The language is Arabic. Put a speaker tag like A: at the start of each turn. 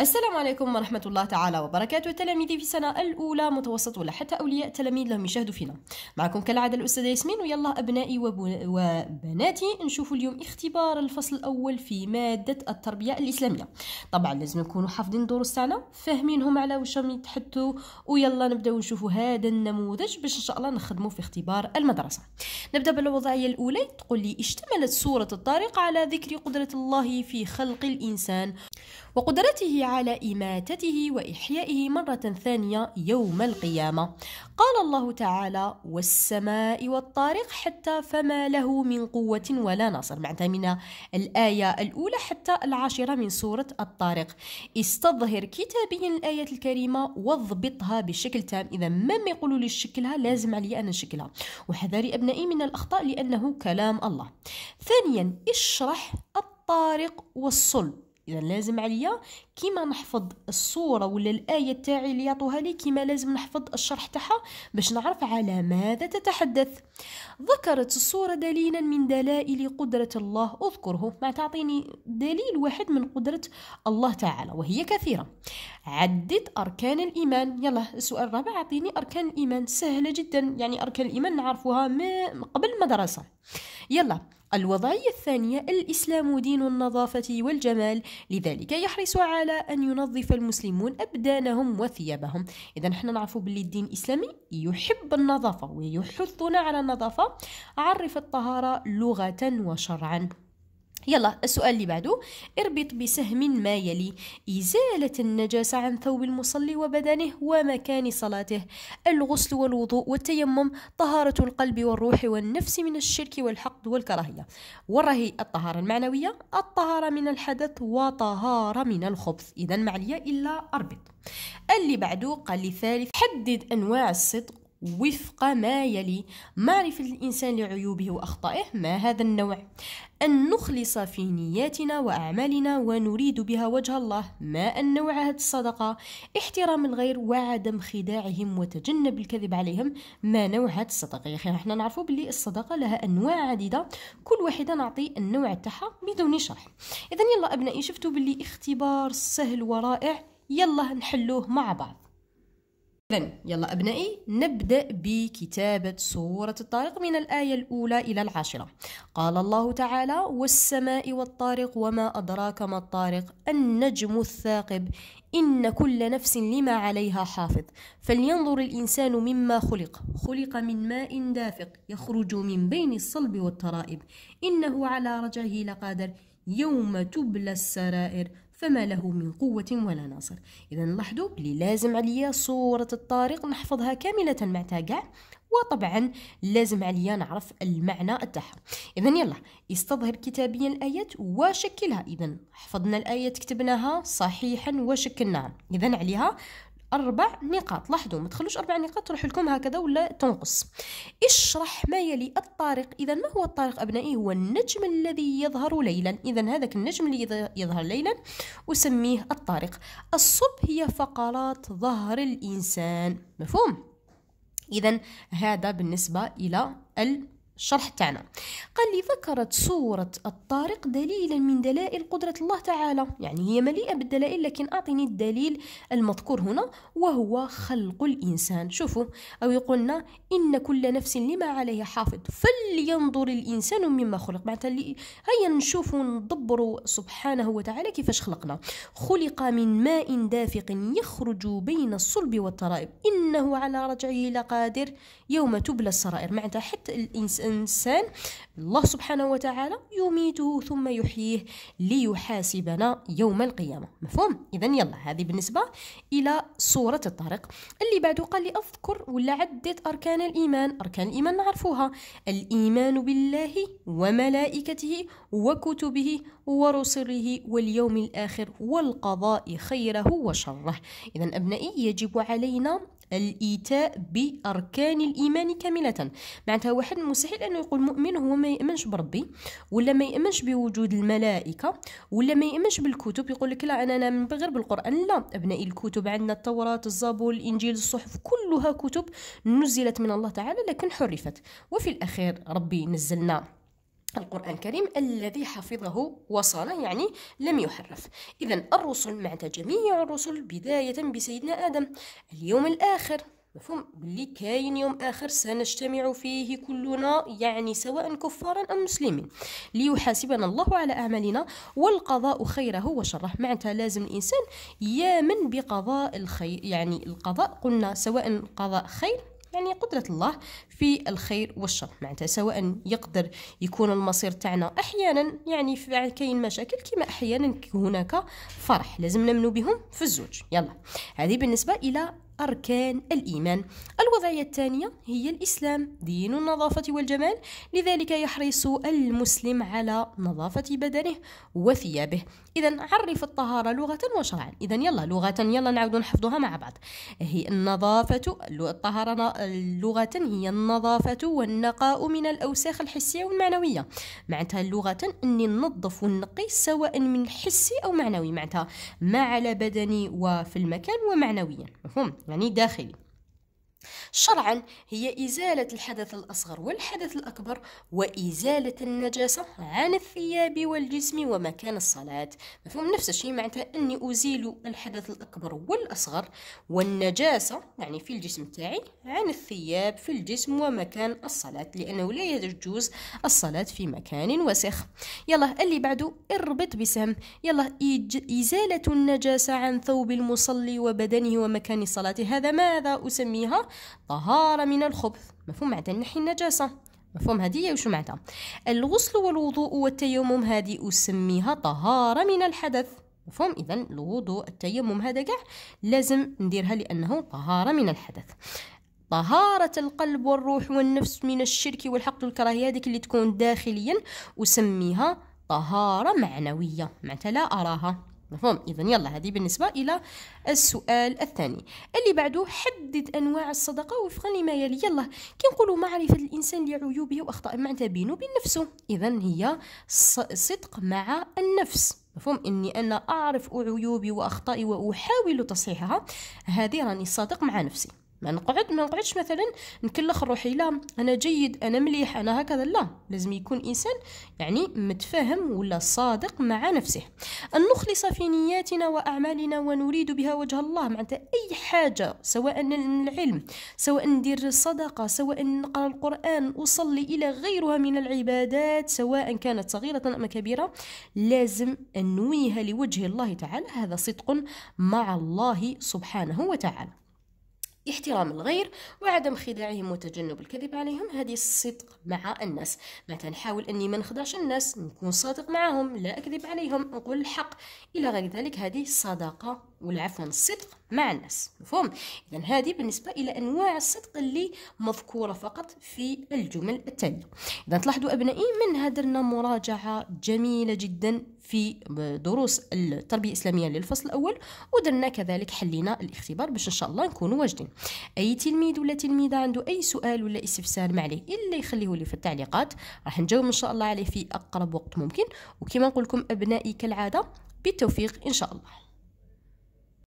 A: السلام عليكم ورحمة الله تعالى وبركاته تلاميذي في السنة الأولى متوسط ولا حتى أولياء تلاميذ لهم يشاهدوا فينا معكم كالعادة الأستاذة ياسمين ويلا أبنائي وبناتي نشوف اليوم اختبار الفصل الأول في مادة التربية الإسلامية طبعا لازم نكونوا حافظين الدروس تاعنا فاهمينهم على واش راهم يتحدثوا ويلا نبداو نشوفوا هذا النموذج باش إن شاء الله نخدموا في اختبار المدرسة نبدأ بالوضعية الأولى تقول لي اشتملت سورة الطارق على ذكر قدرة الله في خلق الإنسان وقدرته على إماتته وإحيائه مرة ثانية يوم القيامة قال الله تعالى والسماء والطارق حتى فما له من قوة ولا نصر معناتها من الآية الأولى حتى العاشرة من سورة الطارق استظهر كتابيا الآية الكريمة واضبطها بشكل تام إذا ما يقولوا لي شكلها لازم علي أنا نشكلها وحذاري أبنائي من الأخطاء لأنه كلام الله ثانيا اشرح الطارق والصلب اذا لازم عليا كيما نحفظ الصوره ولا الايه تاعي اللي يعطوها لي كيما لازم نحفظ الشرح تاعها باش نعرف على ماذا تتحدث ذكرت الصوره دليلا من دلائل قدره الله اذكره ما تعطيني دليل واحد من قدره الله تعالى وهي كثيره عدد اركان الايمان يلا السؤال الرابع اعطيني اركان الايمان سهله جدا يعني اركان الايمان نعرفوها من قبل المدرسه يلا الوضعية الثانية الإسلام دين النظافة والجمال لذلك يحرص على أن ينظف المسلمون أبدانهم وثيابهم إذا نحن نعرف باللي الدين الإسلامي يحب النظافة ويحثنا على النظافة عرف الطهارة لغة وشرعا يلا السؤال اللي بعده اربط بسهم ما يلي إزالة النجاسة عن ثوب المصلي وبدنه ومكان صلاته الغسل والوضوء والتيمم طهارة القلب والروح والنفس من الشرك والحقد والكراهية والرهي الطهارة المعنوية الطهارة من الحدث وطهارة من الخبث إذا ما عليا إلا أربط اللي بعده قال لي ثالث حدد أنواع الصدق وفق ما يلي معرفة الإنسان لعيوبه وأخطائه ما هذا النوع أن نخلص في نياتنا وأعمالنا ونريد بها وجه الله ما أن نوع هذه الصدقة احترام الغير وعدم خداعهم وتجنب الكذب عليهم ما نوع هذه الصدقة يا أخي احنا نعرفوا باللي الصدقة لها أنواع عديدة كل واحدة نعطي النوع تاعها بدون شرح إذا يلا أبنائي شفتوا باللي اختبار سهل ورائع يلا نحلوه مع بعض إذا يلا أبنائي نبدأ بكتابة سورة الطارق من الآية الأولى إلى العاشرة قال الله تعالى والسماء والطارق وما أدراك ما الطارق النجم الثاقب إن كل نفس لما عليها حافظ فلينظر الإنسان مما خلق خلق من ماء دافق يخرج من بين الصلب والترائب إنه على رجعه لقادر يوم تبلى السرائر فما له من قوة ولا ناصر إذا لاحظوا اللي لازم عليا صورة الطارق نحفظها كاملة مع تاقع وطبعا لازم عليا نعرف المعنى تاعها اذا يلا استظهر كتابيا الايات وشكلها اذا حفظنا الايه كتبناها صحيحا وشكلناها اذا عليها أربع نقاط لاحظوا ما تخلوش أربع نقاط تروح لكم هكذا ولا تنقص اشرح ما يلي الطارق إذا ما هو الطارق أبنائي هو النجم الذي يظهر ليلا إذا هذاك النجم اللي يظهر ليلا أسميه الطارق الصب هي فقرات ظهر الإنسان مفهوم إذا هذا بالنسبة إلى ال الشرح تاعنا قال لي ذكرت صورة الطارق دليلا من دلائل قدرة الله تعالى يعني هي مليئة بالدلائل لكن أعطني الدليل المذكور هنا وهو خلق الإنسان شوفوا أو يقولنا إن كل نفس لما عليها حافظ فلينظر الإنسان مما خلق معناتها هيا نشوف ندبر سبحانه وتعالى كيفاش خلقنا خلق من ماء دافق يخرج بين الصلب والترائب إنه على رجعه لقادر يوم تبلى السرائر معناتها حتى الإنسان الإنسان الله سبحانه وتعالى يميته ثم يحييه ليحاسبنا يوم القيامة مفهوم؟ إذا يلا هذه بالنسبة إلى سورة الطارق اللي بعده قال لي أذكر ولا عدة أركان الإيمان أركان الإيمان نعرفوها الإيمان بالله وملائكته وكتبه ورسله واليوم الآخر والقضاء خيره وشره إذا أبنائي يجب علينا الإيتاء بأركان الإيمان كاملة معناتها واحد مستحيل مستحيل انه يقول مؤمن هو ما يؤمنش بربي ولا ما يؤمنش بوجود الملائكه ولا ما يؤمنش بالكتب يقول لك لا انا من غير بالقران لا ابنائي الكتب عندنا التوراه الزبور الانجيل الصحف كلها كتب نزلت من الله تعالى لكن حرفت وفي الاخير ربي نزلنا القرآن الكريم الذي حفظه وصانه يعني لم يحرف إذا الرسل معناتها جميع الرسل بداية بسيدنا آدم اليوم الآخر مفهوم باللي كاين يوم آخر سنجتمع فيه كلنا يعني سواء كفارا أم مسلمين ليحاسبنا الله على أعمالنا والقضاء خيره وشره معناتها لازم الإنسان يامن بقضاء الخير يعني القضاء قلنا سواء قضاء خير يعني قدرة الله في الخير والشر معناتها سواء يقدر يكون المصير تاعنا أحيانا يعني كاين مشاكل كما أحيانا هناك فرح لازم نمنو بهم في الزوج يلا هذه بالنسبة إلى أركان الإيمان الوضعية الثانية هي الإسلام دين النظافة والجمال لذلك يحرص المسلم على نظافة بدنه وثيابه إذا عرف الطهارة لغة وشرعا إذا يلا لغة يلا نعود نحفظها مع بعض هي النظافة الطهارة لغة هي النظافة والنقاء من الأوساخ الحسية والمعنوية معناتها لغة أني ننظف ونقي سواء من حسي أو معنوي معناتها ما على بدني وفي المكان ومعنويا مفهوم يعني داخلي شرعا هي إزالة الحدث الأصغر والحدث الأكبر وإزالة النجاسة عن الثياب والجسم ومكان الصلاة مفهوم نفس الشيء معناتها أني أزيل الحدث الأكبر والأصغر والنجاسة يعني في الجسم تاعي عن الثياب في الجسم ومكان الصلاة لأنه لا يجوز الصلاة في مكان وسخ يلا اللي بعده اربط بسهم يلا إزالة النجاسة عن ثوب المصلي وبدنه ومكان صلاته هذا ماذا أسميها طهارة من الخبث مفهوم معناتها نحي النجاسة مفهوم هدية وشو معناتها الغسل والوضوء والتيمم هذه أسميها طهارة من الحدث مفهوم إذا الوضوء التيمم هذا كاع لازم نديرها لأنه طهارة من الحدث طهارة القلب والروح والنفس من الشرك والحقد والكراهية هذيك اللي تكون داخليا أسميها طهارة معنوية معناتها لا أراها مفهوم اذا يلا هذه بالنسبه الى السؤال الثاني اللي بعده حدد انواع الصدقه وفقا لما يلي يلا كي نقولوا معرفه الانسان لعيوبه واخطاء مع تبينه بنفسه اذا هي صدق مع النفس مفهوم اني انا اعرف عيوبي واخطائي واحاول تصحيحها هذه راني صادق مع نفسي ما نقعد ما نقعدش مثلا نكلخ روحي لا انا جيد انا مليح انا هكذا لا لازم يكون انسان يعني متفاهم ولا صادق مع نفسه ان نخلص في نياتنا واعمالنا ونريد بها وجه الله معناتها اي حاجه سواء العلم سواء ندير الصدقه سواء نقرا القران اصلي الى غيرها من العبادات سواء كانت صغيره ام كبيره لازم انويها لوجه الله تعالى هذا صدق مع الله سبحانه وتعالى احترام الغير وعدم خداعهم وتجنب الكذب عليهم هذه الصدق مع الناس ما تنحاول اني ما نخدعش الناس نكون صادق معهم لا اكذب عليهم نقول الحق الى غير ذلك هذه صداقه والعفو الصدق مع الناس مفهوم اذا هذه بالنسبه الى انواع الصدق اللي مذكوره فقط في الجمل التاليه اذا تلاحظوا ابنائي منها درنا مراجعه جميله جدا في دروس التربيه الاسلاميه للفصل الاول ودرنا كذلك حلينا الاختبار باش ان شاء الله نكونوا واجدين اي تلميذ ولا تلميذه عنده اي سؤال ولا استفسار ما عليه الا يخليه لي في التعليقات راح نجاوب ان شاء الله عليه في اقرب وقت ممكن وكما نقول لكم ابنائي كالعاده بالتوفيق ان شاء الله